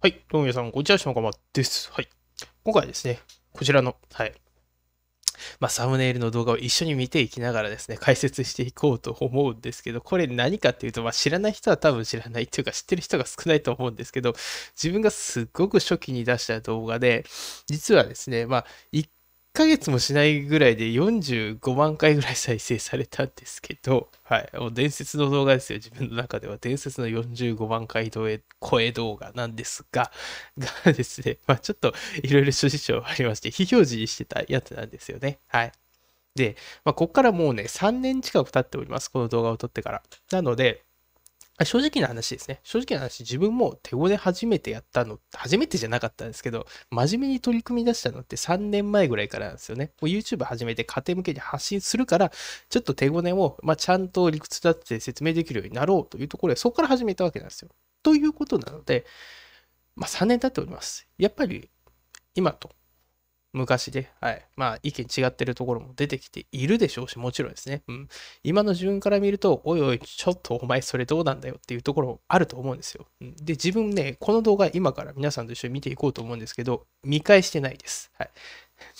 はい。どうも皆さん、こんにちは。しまかまです。はい。今回はですね、こちらの、はい。まあ、サムネイルの動画を一緒に見ていきながらですね、解説していこうと思うんですけど、これ何かっていうと、まあ、知らない人は多分知らないっていうか、知ってる人が少ないと思うんですけど、自分がすっごく初期に出した動画で、実はですね、まあ、ヶ月もしないぐらいで45万回ぐらい再生されたんですけど、はい。もう伝説の動画ですよ。自分の中では伝説の45万回超え動画なんですが、がですね、まあちょっといろいろ諸事情ありまして、非表示にしてたやつなんですよね。はい。で、まあ、ここからもうね、3年近く経っております。この動画を撮ってから。なので、正直な話ですね。正直な話、自分も手ごね初めてやったの、初めてじゃなかったんですけど、真面目に取り組み出したのって3年前ぐらいからなんですよね。YouTube 始めて家庭向けに発信するから、ちょっと手ごねを、まあ、ちゃんと理屈だって説明できるようになろうというところで、そこから始めたわけなんですよ。ということなので、まあ、3年経っております。やっぱり今と昔で、はい。まあ、意見違ってるところも出てきているでしょうし、もちろんですね。うん。今の自分から見ると、おいおい、ちょっとお前それどうなんだよっていうところもあると思うんですよ。うん、で、自分ね、この動画今から皆さんと一緒に見ていこうと思うんですけど、見返してないです。はい。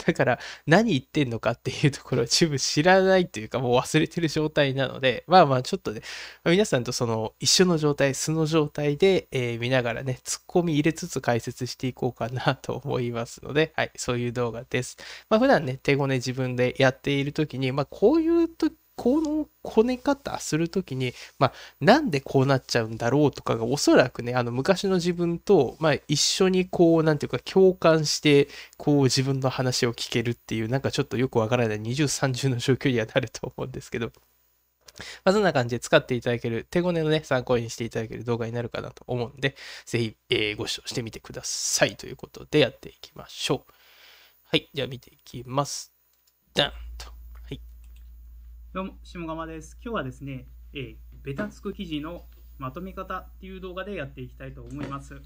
だから何言ってんのかっていうところを十分知らないというかもう忘れてる状態なのでまあまあちょっとね、ま皆さんとその一緒の状態素の状態で、えー、見ながらねツッコミ入れつつ解説していこうかなと思いますので、はい、そういう動画です。まあ普段ね手ごね自分でやっている時に、まあ、こういう時このこね方する時に、まあ、なんでこうなっちゃうんだろうとかがおそらくねあの昔の自分と、まあ、一緒にこう何て言うか共感してこう自分の話を聞けるっていうなんかちょっとよくわからない2030の状況にはなると思うんですけど。まあ、そんな感じで使っていただける、手ごねのね、参考にしていただける動画になるかなと思うんで、ぜひ、えー、ご視聴してみてくださいということでやっていきましょう。はい、じゃあ見ていきます。ダンと。どうも、下釜です。今日はですね、えー、ベタつく記事のまとめ方っていう動画でやっていきたいと思います。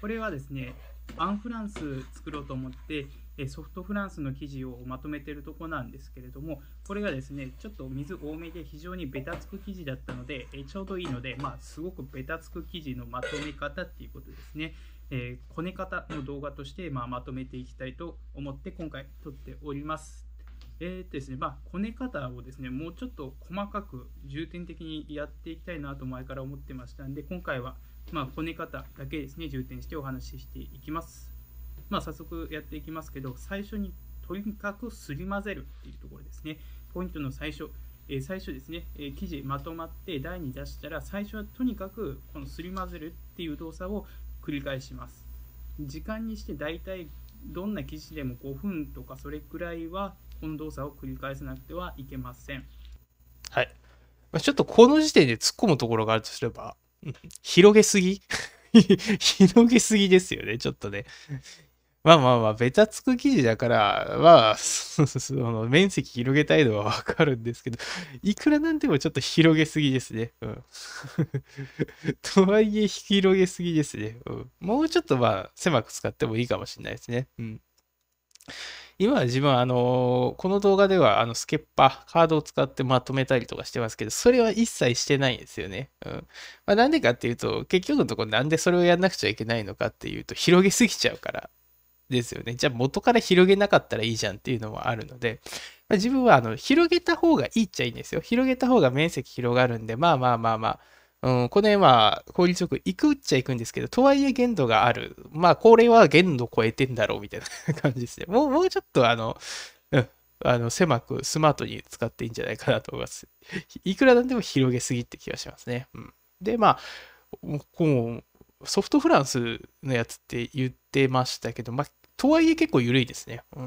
これはですね、アンフランス作ろうと思って、えソフトフランスの記事をまとめてるとこなんですけれども、これがですね、ちょっと水多めで非常にベタつく記事だったので、えちょうどいいので、まあ、すごくベタつく記事のまとめ方っていうことですね。えー、こね方の動画として、まあ、まとめていきたいと思って今回撮っております。えーとですね、まあ、こね方をですね、もうちょっと細かく重点的にやっていきたいなと前から思ってましたんで、今回は、まあ、こね方だけですね、重点してお話ししていきます。まあ、早速やっていきますけど、最初にとにかくすり混ぜるっていうところですね。ポイントの最初。えー、最初ですね、えー、記まとまって台に出したら、最初はとにかくこのすり混ぜるっていう動作を繰り返します。時間にして大体どんな生地でも5分とかそれくらいはこの動作を繰り返さなくてはいけません。はい。まあ、ちょっとこの時点で突っ込むところがあるとすれば、広げすぎ 広げすぎですよね、ちょっとね。まあまあまあ、べたつく記事だから、まあ、その面積広げたいのはわかるんですけど、いくらなんでもちょっと広げすぎですね。うん、とはいえ、広げすぎですね、うん。もうちょっとまあ、狭く使ってもいいかもしれないですね。うん今は自分はあのこの動画ではあのスケッパー、カードを使ってまとめたりとかしてますけど、それは一切してないんですよね。うん。まあ、なんでかっていうと、結局のところなんでそれをやんなくちゃいけないのかっていうと、広げすぎちゃうからですよね。じゃあ元から広げなかったらいいじゃんっていうのもあるので、まあ、自分はあの広げた方がいいっちゃいいんですよ。広げた方が面積広がるんで、まあまあまあまあ、うん、この辺は効率よく行くっちゃ行くんですけど、とはいえ限度がある。まあ、これは限度超えてんだろうみたいな感じですね。もう、もうちょっとあの、うん、あの、狭くスマートに使っていいんじゃないかなと思います。いくらなんでも広げすぎって気がしますね。うん、で、まあ、う、ソフトフランスのやつって言ってましたけど、まあ、とはいえ結構緩いですね。う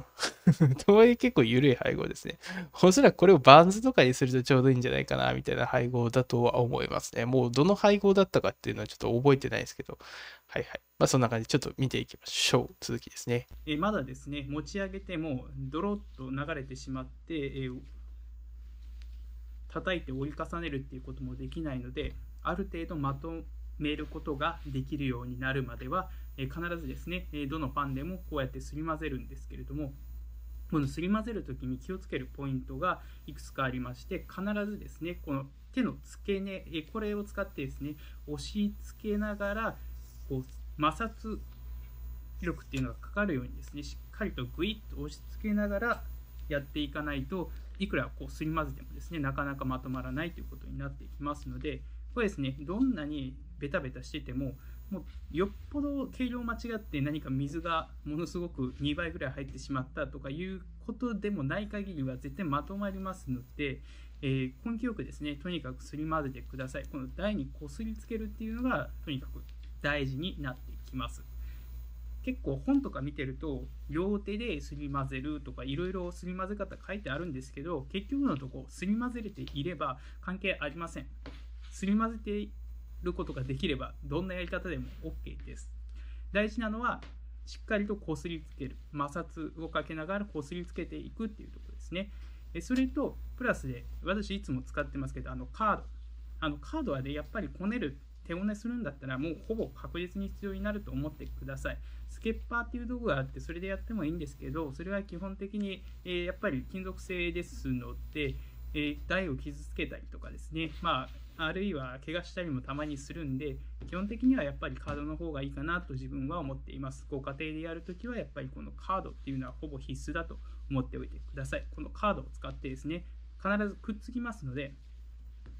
ん、とはいえ結構緩い配合ですね。おそらくこれをバンズとかにするとちょうどいいんじゃないかな、みたいな配合だとは思いますね。もうどの配合だったかっていうのはちょっと覚えてないですけど。はいはい。まあそんな感じでちょっと見ていきましょう。続きですね。えまだですね、持ち上げてもドロッと流れてしまって、えー、叩いて折り重ねるっていうこともできないので、ある程度まとめることができるようになるまでは、え必ずですね、えどのパンでもこうやってすり混ぜるんですけれども、このすり混ぜる時に気をつけるポイントがいくつかありまして、必ずですね、この手の付け根、えこれを使ってですね、押し付けながら、こう、摩擦力っていうのがかかるようにですね、しっかりとグイッと押し付けながらやっていかないと、いくらこうすり混ぜてもですね、なかなかまとまらないということになっていきますので、これですね、どんなにベタベタしてても、もうよっぽど計量間違って何か水がものすごく2倍ぐらい入ってしまったとかいうことでもない限りは絶対まとまりますので、えー、根気よくですねとにかくすり混ぜてくださいこの台にこすりつけるっていうのがとにかく大事になってきます結構本とか見てると両手ですり混ぜるとかいろいろすり混ぜ方書いてあるんですけど結局のとこすり混ぜれていれば関係ありませんすり混ぜてることができればどんなやり方でも OK です大事なのはしっかりとこすりつける摩擦をかけながらこすりつけていくっていうところですねそれとプラスで私いつも使ってますけどあのカードあのカードはねやっぱりこねる手ごねするんだったらもうほぼ確実に必要になると思ってくださいスケッパーっていう道具があってそれでやってもいいんですけどそれは基本的に、えやっぱり金属製ですのでえー、台を傷つけたりとかですね、まあ、あるいは怪我したりもたまにするんで、基本的にはやっぱりカードの方がいいかなと自分は思っています。ご家庭でやるときは、やっぱりこのカードっていうのはほぼ必須だと思っておいてください。このカードを使ってですね、必ずくっつきますので、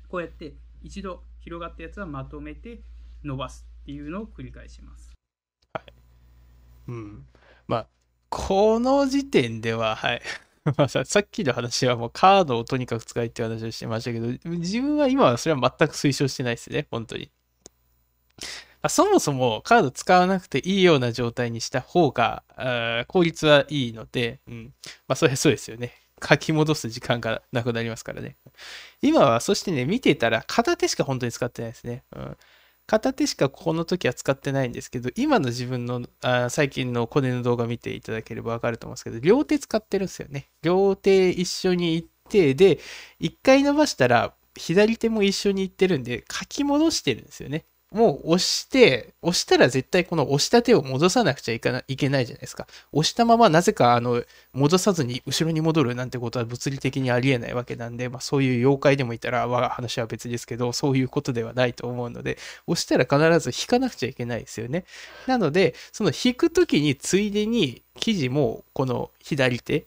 こうやって一度広がったやつはまとめて伸ばすっていうのを繰り返します。はい。うん。まあ、この時点では、はい。まあささっきの話はもうカードをとにかく使いって話をしてましたけど、自分は今はそれは全く推奨してないですね、本当に。あそもそもカード使わなくていいような状態にした方が効率はいいので、うん、まあそれはそうですよね。書き戻す時間がなくなりますからね。今は、そしてね、見てたら片手しか本当に使ってないですね。うん、片手しかここの時は使ってないんですけど、今の自分のあ最近のコネの動画見ていただければわかると思うんですけど、両手使ってるんですよね。両手一緒に行って、で、一回伸ばしたら、左手も一緒に行ってるんで、書き戻してるんですよね。もう押して、押したら絶対この押した手を戻さなくちゃいけないじゃないですか。押したままなぜかあの戻さずに後ろに戻るなんてことは物理的にありえないわけなんで、まあ、そういう妖怪でもいたら話は別ですけど、そういうことではないと思うので、押したら必ず引かなくちゃいけないですよね。なので、その引くときについでに生地もこの左手、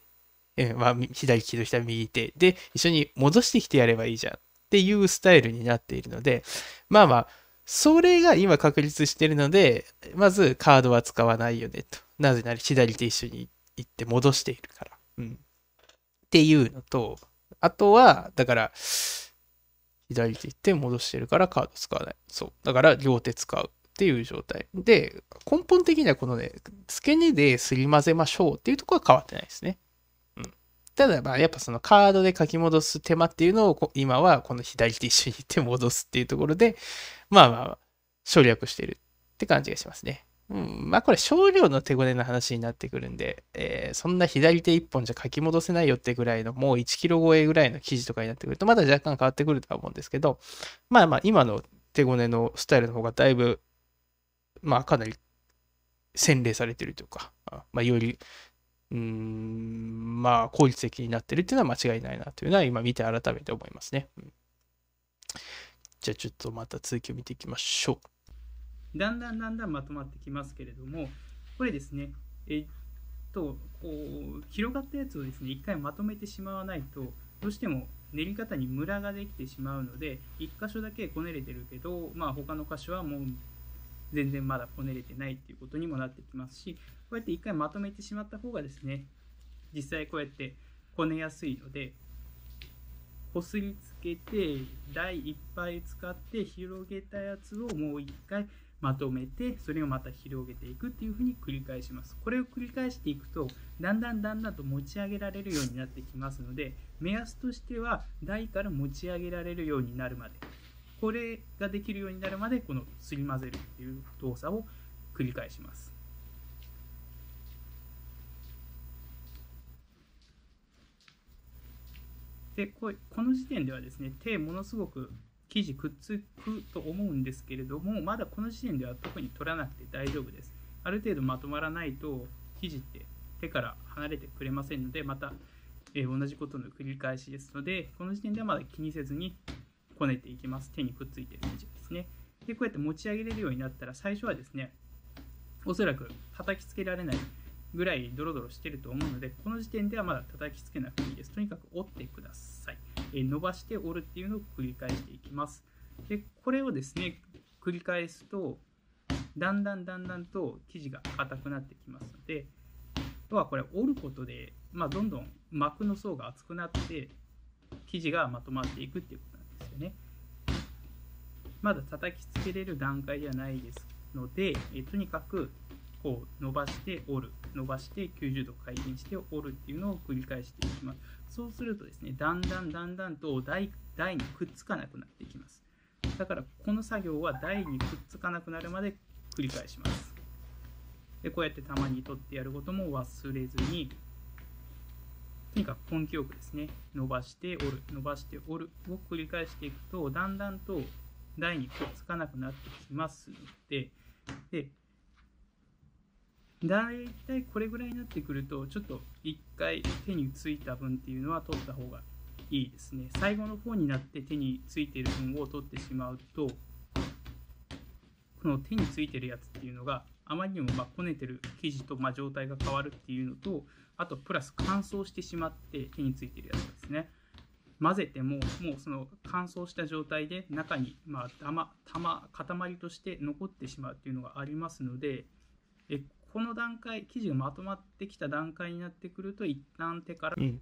えまあ、左利きとした右手で一緒に戻してきてやればいいじゃんっていうスタイルになっているので、まあまあ、それが今確立してるので、まずカードは使わないよねと。なぜなら左手一緒に行って戻しているから。うん。っていうのと、あとは、だから、左手行って戻してるからカード使わない。そう。だから両手使うっていう状態。で、根本的にはこのね、付け根ですり混ぜましょうっていうところは変わってないですね。うん。ただ、まあ、やっぱそのカードで書き戻す手間っていうのを、今はこの左手一緒に行って戻すっていうところで、まあまあ、省略してるって感じがしますね。うん、まあこれ少量の手ごねの話になってくるんで、えー、そんな左手一本じゃ書き戻せないよってぐらいのもう1キロ超えぐらいの記事とかになってくるとまだ若干変わってくるとは思うんですけど、まあまあ今の手ごねのスタイルの方がだいぶ、まあかなり洗礼されてるというか、まあより、うーん、まあ効率的になってるっていうのは間違いないなというのは今見て改めて思いますね。うんじゃあちょっとまた続きを見ていきましょう。だんだんだんだんまとまってきますけれどもこれですねえっと広がったやつをですね一回まとめてしまわないとどうしても練り方にムラができてしまうので1箇所だけこねれてるけど、まあ、他の箇所はもう全然まだこねれてないっていうことにもなってきますしこうやって1回まとめてしまった方がですね実際こうやってこねやすいのでこすりつけて台いっぱい使って広げたやつをもう一回まとめてそれをまた広げていくっていうふうに繰り返しますこれを繰り返していくとだんだんだんだんと持ち上げられるようになってきますので目安としては台から持ち上げられるようになるまでこれができるようになるまでこのすり混ぜるっていう動作を繰り返しますでここの時点ではですね手ものすごく生地くっつくと思うんですけれどもまだこの時点では特に取らなくて大丈夫ですある程度まとまらないと生地って手から離れてくれませんのでまた、えー、同じことの繰り返しですのでこの時点ではまだ気にせずにこねていきます手にくっついてる生地ですねでこうやって持ち上げれるようになったら最初はですねおそらく叩きつけられないぐらいドロドロしてると思うのでこの時点ではまだ叩きつけなくていいですとにかく折ってください、え伸ばして折るっていうのを繰り返していきますでこれをですね繰り返すとだんだんだんだんと生地が硬くなってきますのであとはこれ折ることで、まあ、どんどん膜の層が厚くなって生地がまとまっていくっていうことなんですよねまだ叩きつけれる段階ではないですのでえとにかくこう伸ばして折る伸ばして90度回転して折るっていうのを繰り返していきますそうするとですねだんだんだんだんと台台にくっつかなくなっていきますだからこの作業は台にくっつかなくなるまで繰り返しますでこうやってたまに取ってやることも忘れずにとにかく根気よくですね伸ばして折る伸ばして折るを繰り返していくとだんだんと台にくっつかなくなってきますのでで大体これぐらいになってくるとちょっと1回手についた分っていうのは取った方がいいですね最後の方になって手についてる分を取ってしまうとこの手についてるやつっていうのがあまりにもまこねてる生地とま状態が変わるっていうのとあとプラス乾燥してしまって手についてるやつですね混ぜてももうその乾燥した状態で中にまあ玉塊として残ってしまうっていうのがありますのでえこの段階記事がまとまってきた段階になってくると一旦手から、うん、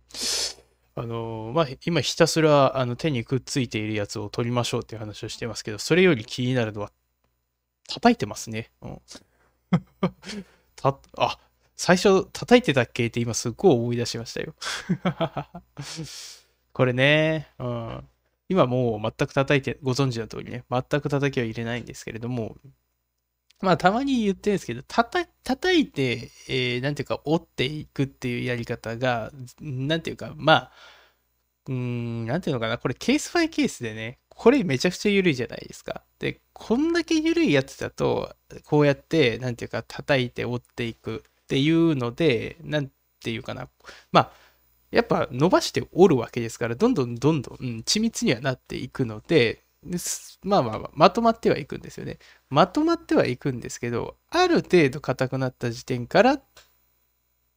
あのまあ、今ひたすらあの手にくっついているやつを取りましょうっていう話をしてますけどそれより気になるのは叩いてますね、うん、たあ最初叩いてたっけって今すっごい思い出しましたよ これね、うん、今もう全く叩いてご存知の通りね全く叩きは入れないんですけれどもまあ、たまに言ってるんですけど、叩叩いて、えー、なんていうか、折っていくっていうやり方が、なんていうか、まあ、うん、なんていうのかな、これケースバイケースでね、これめちゃくちゃ緩いじゃないですか。で、こんだけ緩いやつだと、こうやって、なんていうか、叩いて折っていくっていうので、なんていうかな、まあ、やっぱ伸ばして折るわけですから、どんどんどんどん、うん、緻密にはなっていくので、まあまあまあ、まとまってはいくんですよね。まとまってはいくんですけど、ある程度硬くなった時点からっ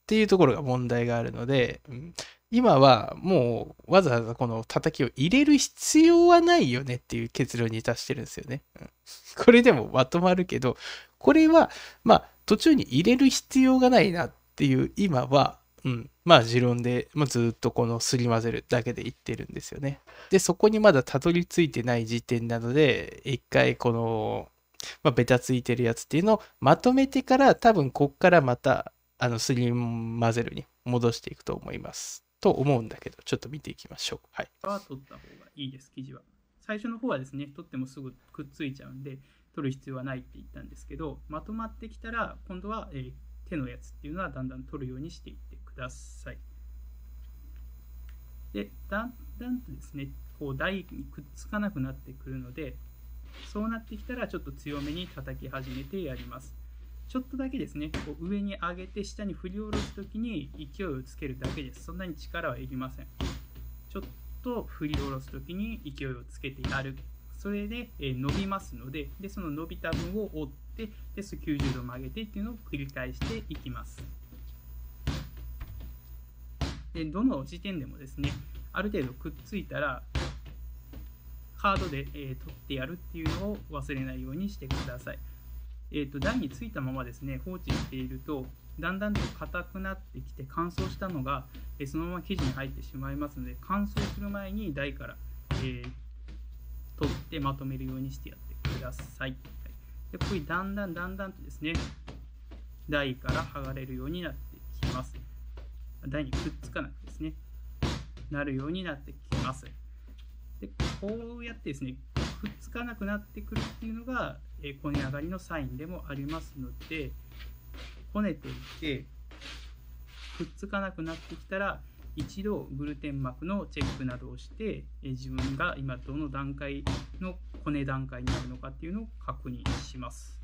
ていうところが問題があるので、今はもうわざわざこの叩きを入れる必要はないよねっていう結論に達してるんですよね。これでもまとまるけど、これはまあ途中に入れる必要がないなっていう今はうん、まあ持論で、まあ、ずっとこのすり混ぜるだけで言ってるんですよね。でそこにまだたどり着いてない時点なので一回この、まあ、ベタついてるやつっていうのをまとめてから多分こっからまたあのすり混ぜるに戻していくと思います。と思うんだけどちょっと見ていきましょう。はい、は取った方がいいです生地は。最初の方はですね取ってもすぐくっついちゃうんで取る必要はないって言ったんですけどまとまってきたら今度は、えー、手のやつっていうのはだんだん取るようにしていってださい。で、だんだんとですね、こう台にくっつかなくなってくるので、そうなってきたらちょっと強めに叩き始めてやります。ちょっとだけですね、こう上に上げて下に振り下ろす時に勢いをつけるだけです。そんなに力はいりません。ちょっと振り下ろす時に勢いをつけてやる。それで、え伸びますのでで、その伸びた分を折ってで、90度曲げてっていうのを繰り返していきます。でどの時点でもですねある程度くっついたらカードで、えー、取ってやるっていうのを忘れないようにしてください。えーと、台についたままですね放置しているとだんだんと硬くなってきて乾燥したのが、えー、そのまま生地に入ってしまいますので乾燥する前に台から、えー、取ってまとめるようにしてやってください。でここにだんだんだんだんとですね台から剥がれるようになって台にくっつかなくですね、なるようになってきます。で、こうやってですね、くっつかなくなってくるっていうのが、えこね上がりのサインでもありますので、こねていて、くっつかなくなってきたら、一度グルテン膜のチェックなどをして、え自分が今どの段階のこね段階になるのかっていうのを確認します。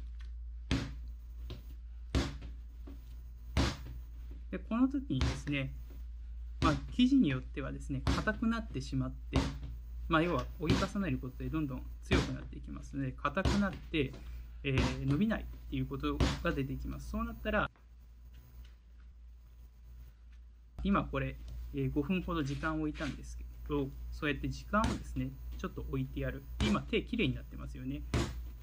でこの時にですね、まあ、生地によってはですね硬くなってしまって、まあ、要は折り重ねることでどんどん強くなっていきますので硬くなって、えー、伸びないっていうことが出てきますそうなったら今これ、えー、5分ほど時間を置いたんですけどそうやって時間をですねちょっと置いてやる今手きれいになってますよね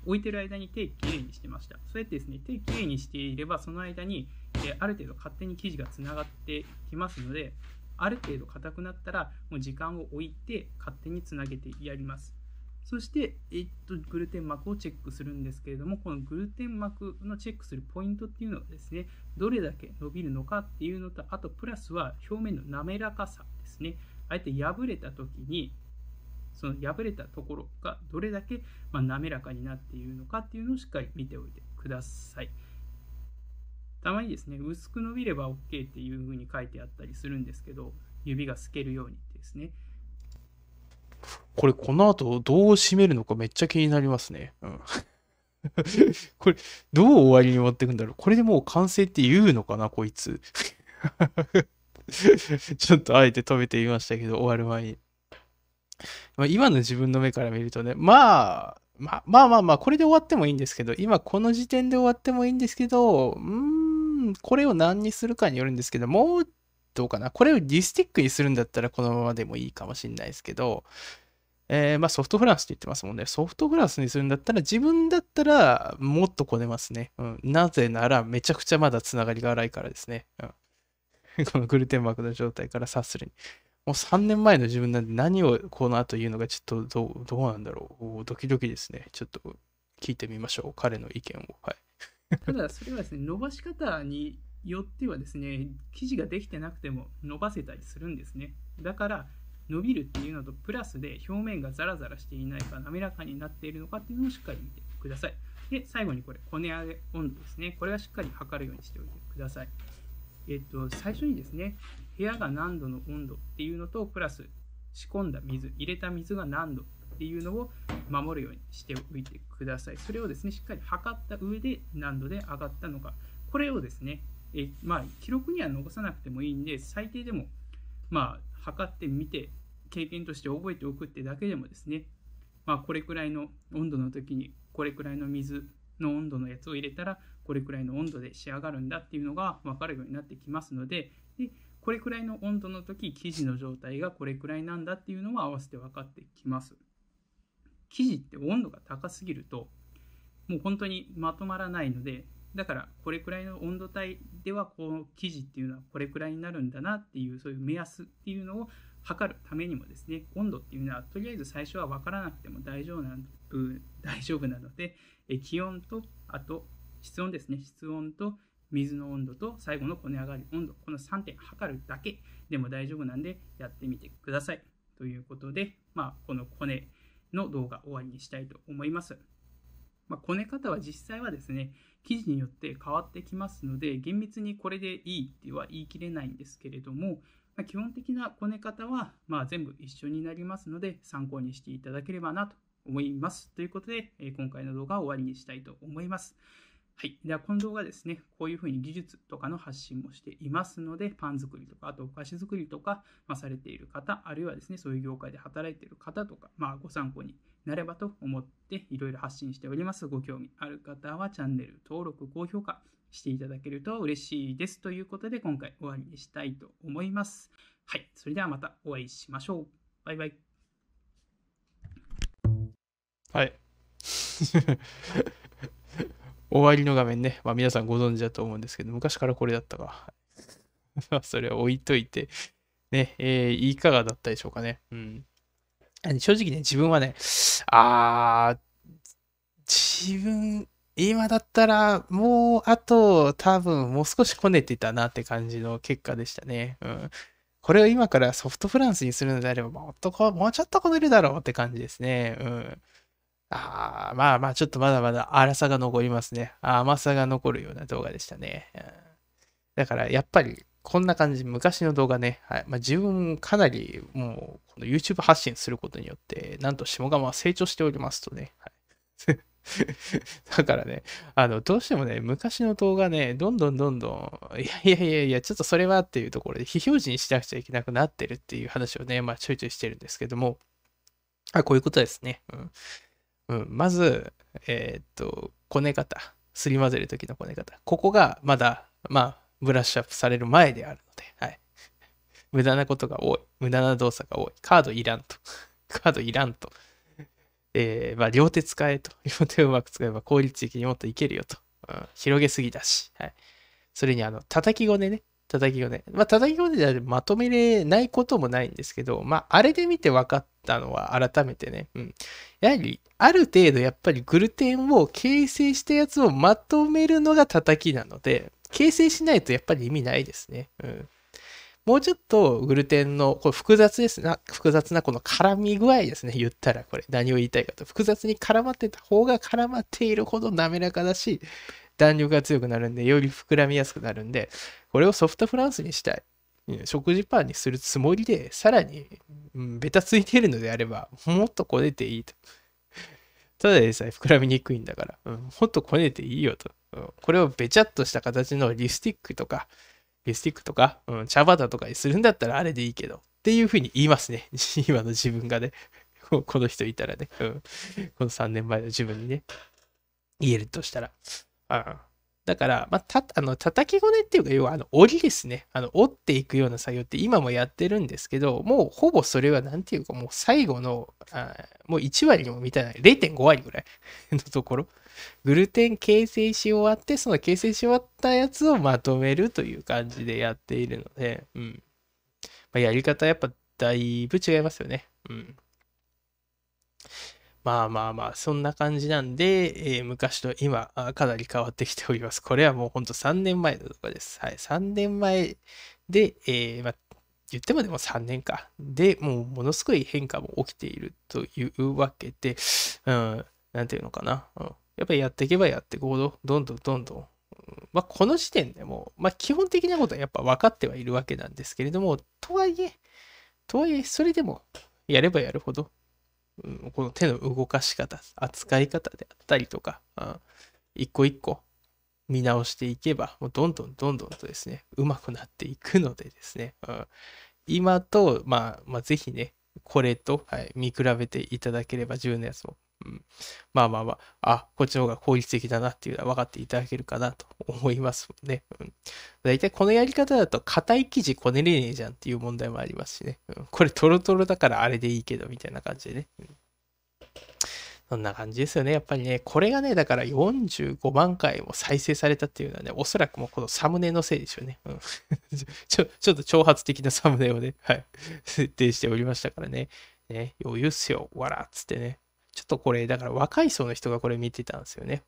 置いてる間に手きれいにしてましたそうやってですね手きれいにしていればその間にである程度勝手に生地がつながってきますのである程度硬くなったらもう時間を置いて勝手につなげてやりますそして、えっと、グルテン膜をチェックするんですけれども、このグルテン膜のチェックするポイントっていうのはですね、どれだけ伸びるのかっていうのと、あとプラスは表面の滑らかさですね。あえて破れた時に、その破れたところがどれだけま滑らかになっているのかっていうのをしっかり見ておいてください。たまにですね薄く伸びれば OK っていう風に書いてあったりするんですけど指が透けるようにですねこれこの後どう締めるのかめっちゃ気になりますね、うん、これどう終わりに終わっていくんだろうこれでもう完成って言うのかなこいつ ちょっとあえて止めてみましたけど終わる前に、まあ、今の自分の目から見るとねまあまあまあまあまあこれで終わってもいいんですけど今この時点で終わってもいいんですけどうんこれを何にするかによるんですけど、もうどうかな。これをリスティックにするんだったらこのままでもいいかもしれないですけど、えー、まあソフトフランスって言ってますもんね。ソフトフランスにするんだったら自分だったらもっとこねますね。うん。なぜならめちゃくちゃまだつながりが荒いからですね。うん。このグルテン膜の状態から察するに。もう3年前の自分なんで何をこの後言うのがちょっとどうどうなんだろう。ドキドキですね。ちょっと聞いてみましょう。彼の意見を。はい。ただそれはですね伸ばし方によってはですね生地ができてなくても伸ばせたりするんですねだから伸びるっていうのとプラスで表面がザラザラしていないか滑らかになっているのかっていうのをしっかり見てくださいで最後にこれこね上げ温度ですねこれはしっかり測るようにしておいてくださいえっと最初にですね部屋が何度の温度っていうのとプラス仕込んだ水入れた水が何度っていうのを守るようにしておいてください。それをですね、しっかり測った上で何度で上がったのか、これをですね、えまあ、記録には残さなくてもいいんで、最低でも、まあ、測ってみて、経験として覚えておくってだけでもですね、まあ、これくらいの温度の時に、これくらいの水の温度のやつを入れたら、これくらいの温度で仕上がるんだっていうのが分かるようになってきますので、でこれくらいの温度の時、生地の状態がこれくらいなんだっていうのは合わせて分かってきます。生地って温度が高すぎるともう本当にまとまらないのでだからこれくらいの温度帯ではこの生地っていうのはこれくらいになるんだなっていうそういう目安っていうのを測るためにもですね温度っていうのはとりあえず最初は分からなくても大丈夫な大丈夫なので気温とあと室温ですね室温と水の温度と最後のこね上がり温度この3点測るだけでも大丈夫なんでやってみてくださいということで、まあ、このこねの動画終わりにしたいと思います。まあ、こね方は実際はですね、記事によって変わってきますので、厳密にこれでいいっては言い切れないんですけれども、まあ、基本的なこね方はま全部一緒になりますので、参考にしていただければなと思います。ということで、今回の動画は終わりにしたいと思います。はい。では、今度はですね、こういうふうに技術とかの発信もしていますので、パン作りとか、あとお菓子作りとか、まあ、されている方、あるいはですね、そういう業界で働いている方とか、まあ、ご参考になればと思って、いろいろ発信しております。ご興味ある方は、チャンネル登録、高評価していただけると嬉しいです。ということで、今回終わりにしたいと思います。はい。それではまたお会いしましょう。バイバイ。はい。終わりの画面ね、まあ、皆さんご存知だと思うんですけど、昔からこれだったか。それは置いといて、ね、えー、いかがだったでしょうかね。うん。正直ね、自分はね、あー、自分、今だったら、もう、あと、多分、もう少しこねてたなって感じの結果でしたね。うん。これを今からソフトフランスにするのであれば、もっとこう、もうちょっとこねるだろうって感じですね。うん。ああ、まあまあ、ちょっとまだまだ粗さが残りますね。甘さが残るような動画でしたね。だから、やっぱり、こんな感じ、昔の動画ね、はいまあ、自分かなりもうこの YouTube 発信することによって、なんと下釜は成長しておりますとね。はい だからね、あの、どうしてもね、昔の動画ね、どんどんどんどん、いやいやいやいや、ちょっとそれはっていうところで、非表示にしなくちゃいけなくなってるっていう話をね、まあちょいちょいしてるんですけども、あ、こういうことですね。うん。うん、まず、えー、っと、こね方、すり混ぜる時のこね方。ここがまだ、まあ、ブラッシュアップされる前であるので、はい。無駄なことが多い。無駄な動作が多い。カードいらんと。カードいらんと。えー、まあ、両手使えと。両手をうまく使えば効率的にもっといけるよと。うん、広げすぎだし。はい。それに、あの、叩きごねね。叩きごね。まあ、叩きごねであまとめれないこともないんですけど、まあ、あれで見て分かったのは改めてね、うん。やはりある程度やっぱりグルテンを形成したやつをまとめるのが叩きなので、形成しないとやっぱり意味ないですね。うん。もうちょっとグルテンのこれ複雑ですな、複雑なこの絡み具合ですね。言ったらこれ何を言いたいかと。複雑に絡まってた方が絡まっているほど滑らかだし、弾力が強くなるんで、より膨らみやすくなるんで、これをソフトフランスにしたい。食事パンにするつもりで、さらにベタついてるのであれば、もっとこねていいと。ただでさえ膨らみにくいんだから、うん、もっとこねていいよと、うん。これをべちゃっとした形のリスティックとか、リスティックとか、うん、茶畑とかにするんだったらあれでいいけど、っていうふうに言いますね。今の自分がね。この人いたらね、うん、この3年前の自分にね、言えるとしたら。あだから、まあ、た、あの、叩き骨っていうか、要は、あの、折りですね。あの、折っていくような作業って今もやってるんですけど、もうほぼそれは、なんていうか、もう最後の、あもう1割にも満たない、0.5割ぐらい のところ、グルテン形成し終わって、その形成し終わったやつをまとめるという感じでやっているので、うん。まあ、やり方やっぱだいぶ違いますよね。うん。まあまあまあ、そんな感じなんで、えー、昔と今かなり変わってきております。これはもうほんと3年前のとこです。はい、3年前で、えー、まあ、言ってもでも3年か。で、もうものすごい変化も起きているというわけで、うん、なんていうのかな。うん、やっぱりやっていけばやっていくほど、どんどんどんどん、まあ、この時点でも、まあ、基本的なことはやっぱ分かってはいるわけなんですけれども、とはいえ、とはいえ、それでもやればやるほど、うん、この手の動かし方、扱い方であったりとか、うん、一個一個見直していけば、もうどんどんどんどんとですね、うまくなっていくのでですね、うん、今と、まあ、まあ、ぜひね、これと、はい、見比べていただければ自分のやつもうん、まあまあまあ、あ、こっちの方が効率的だなっていうのは分かっていただけるかなと思いますね。うん。大体このやり方だと硬い生地こねれねえじゃんっていう問題もありますしね。うん、これトロトロだからあれでいいけどみたいな感じでね。うんそんな感じですよね。やっぱりね、これがね、だから45万回も再生されたっていうのはね、おそらくもうこのサムネのせいでしょうね。うん、ちょちょっと挑発的なサムネをね、はい、設定しておりましたからね。ね、余裕っすよ、わらっつってね。ちょっとこれ、だから若い層の人がこれ見てたんですよね。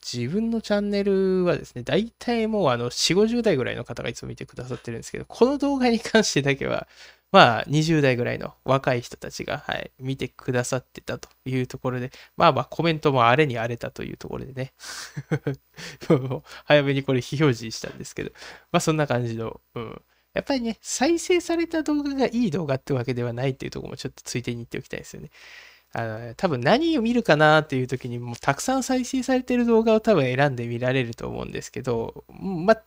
自分のチャンネルはですね、大体もうあの、4、50代ぐらいの方がいつも見てくださってるんですけど、この動画に関してだけは、まあ、20代ぐらいの若い人たちが、はい、見てくださってたというところで、まあまあ、コメントもあれに荒れたというところでね 早めにこれ非表示したんですけど、まあそんな感じの、うん。やっぱりね、再生された動画がいい動画ってわけではないっていうところもちょっとついでに言っておきたいですよね。あの、多分何を見るかなっていう時にもうたくさん再生されてる動画を多分選んで見られると思うんですけど、まあ、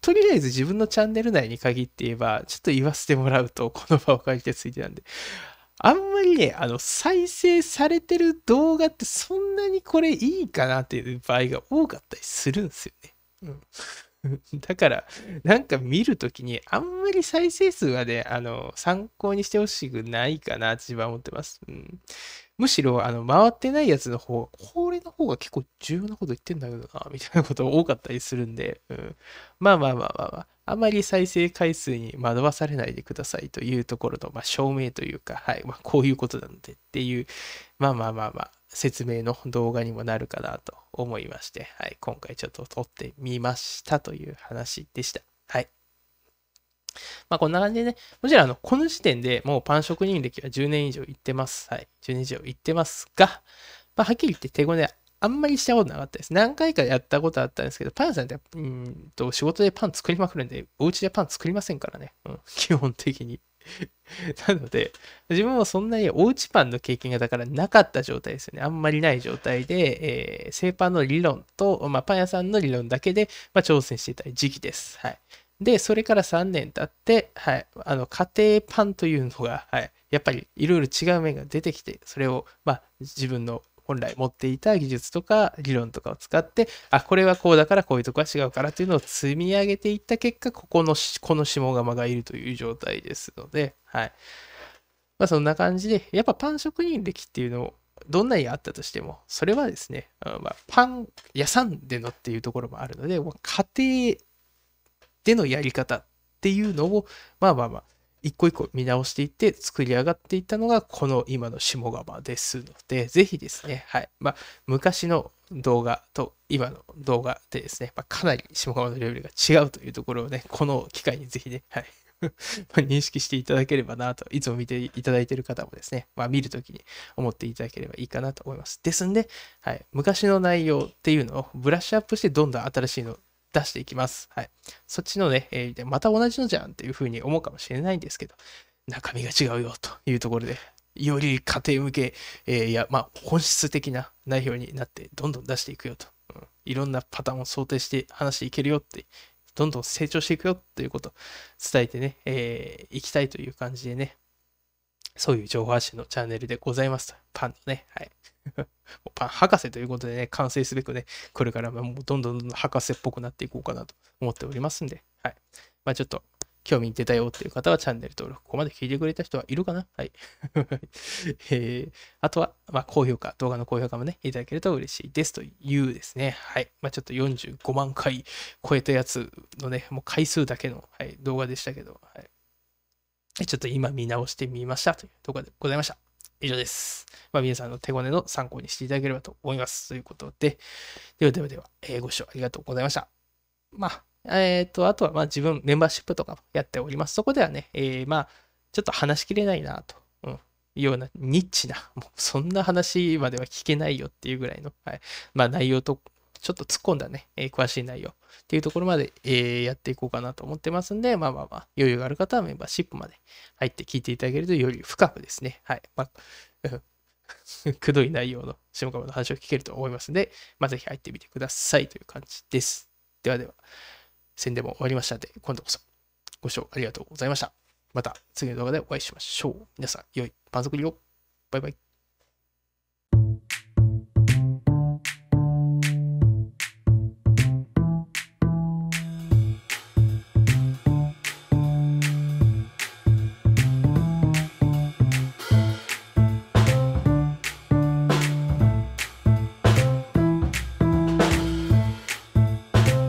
とりあえず自分のチャンネル内に限って言えば、ちょっと言わせてもらうと、この場を借りてついてなんで、あんまりね、あの、再生されてる動画ってそんなにこれいいかなっていう場合が多かったりするんですよね。うん。だから、なんか見るときに、あんまり再生数はね、あの、参考にしてほしくないかな、自分は思ってます。うん、むしろ、あの、回ってないやつの方、これの方が結構重要なこと言ってんだけどな、みたいなこと多かったりするんで、うん、まあまあまあまあまあ、あまり再生回数に惑わされないでくださいというところの、まあ、証明というか、はい、まあ、こういうことなのでっていう、まあまあまあまあ、説明の動画にもなるかなと思いまして、はい、今回ちょっと撮ってみましたという話でした。はい。まあ、こんな感じでね、もちろんあの、この時点でもうパン職人歴は10年以上行ってます。はい、10年以上行ってますが、まあ、はっきり言って手ごね、あんまりしたことなかったです。何回かやったことあったんですけど、パン屋さんって、うんと、仕事でパン作りまくるんで、お家でパン作りませんからね。うん、基本的に。なので、自分もそんなにおうちパンの経験がだからなかった状態ですよね。あんまりない状態で、えー、製パンの理論と、まあ、パン屋さんの理論だけで、まあ、挑戦していた時期です。はい。で、それから3年経って、はい、あの、家庭パンというのが、はい、やっぱりいろいろ違う面が出てきて、それを、まあ、自分の本来持っていた技術とか理論とかを使って、あ、これはこうだからこういうとこは違うからというのを積み上げていった結果、ここの、この下釜がいるという状態ですので、はい。まあそんな感じで、やっぱパン職人歴っていうのをどんなにあったとしても、それはですね、あまあ、パン屋さんでのっていうところもあるので、家庭でのやり方っていうのを、まあまあまあ、一個一個見直していって作り上がっていったのがこの今の下釜ですので、ぜひですね、はい。まあ、昔の動画と今の動画でですね、まあ、かなり下釜のレベルが違うというところをね、この機会にぜひね、はい。認識していただければなと、いつも見ていただいている方もですね、まあ、見るときに思っていただければいいかなと思います。ですんで、はい、昔の内容っていうのをブラッシュアップしてどんどん新しいの出していきます。はい。そっちのね、えー、また同じのじゃんっていうふうに思うかもしれないんですけど、中身が違うよというところで、より家庭向け、えー、いや、まあ、本質的な内容になって、どんどん出していくよと、うん。いろんなパターンを想定して話していけるよって、どんどん成長していくよということを伝えてね、えー、いきたいという感じでね、そういう情報発信のチャンネルでございますと。パンのね、はい。パ ン博士ということでね、完成すべくね、これからもうどんどんどん博士っぽくなっていこうかなと思っておりますんで、はい。まあちょっと、興味出たよっていう方はチャンネル登録、ここまで聞いてくれた人はいるかなはい。えー、あとは、まあ、高評価、動画の高評価もね、いただけると嬉しいですというですね。はい。まあ、ちょっと45万回超えたやつのね、もう回数だけの、はい、動画でしたけど、はい。ちょっと今見直してみましたというところでございました。以上です。まあ、皆さんの手ごねの参考にしていただければと思います。ということで、ではではでは、えー、ご視聴ありがとうございました。まあ、えっ、ー、と、あとは、まあ、自分、メンバーシップとかもやっております。そこではね、えー、まあ、ちょっと話しきれないなと、うん、いうようなニッチな、もうそんな話までは聞けないよっていうぐらいの、はい、まあ、内容とちょっと突っ込んだね、えー、詳しい内容っていうところまで、えー、やっていこうかなと思ってますんで、まあまあまあ、余裕がある方はメンバーシップまで入って聞いていただけるとより深くですね、はい、まあ、くどい内容の下川の話を聞けると思いますんで、まあ、ぜひ入ってみてくださいという感じです。ではでは、宣伝も終わりましたので、今度こそご視聴ありがとうございました。また次の動画でお会いしましょう。皆さん、良いパン作りを。バイバイ。